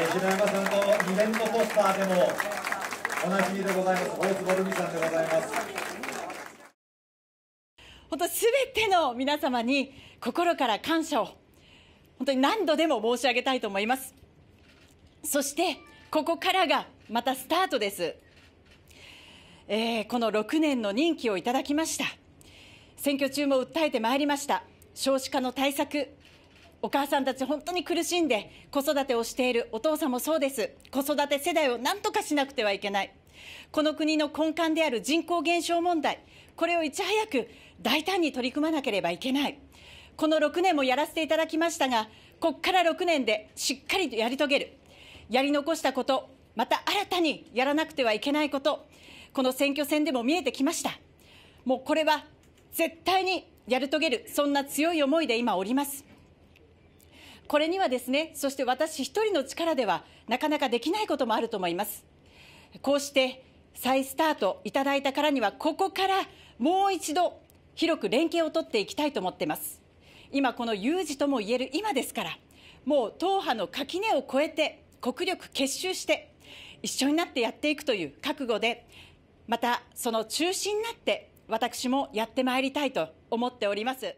えー、篠山さんとの2ントポスターでもおなじみでございます大坪ルミさんでございます本当すべての皆様に心から感謝を本当に何度でも申し上げたいと思いますそしてここからがまたスタートです、えー、この6年の任期をいただきました選挙中も訴えてまいりました少子化の対策お母さんたち本当に苦しんで子育てをしているお父さんもそうです子育て世代を何とかしなくてはいけないこの国の根幹である人口減少問題これをいち早く大胆に取り組まなければいけないこの6年もやらせていただきましたがここから6年でしっかりとやり遂げるやり残したことまた新たにやらなくてはいけないことこの選挙戦でも見えてきましたもうこれは絶対にやり遂げるそんな強い思いで今おりますこれにはですねそして私一人の力ではなかなかできないこともあると思いますこうして再スタートいただいたからにはここからもう一度広く連携を取っていきたいと思ってます今この有事ともいえる今ですからもう党派の垣根を越えて国力結集して一緒になってやっていくという覚悟でまたその中心になって私もやってまいりたいと思っております。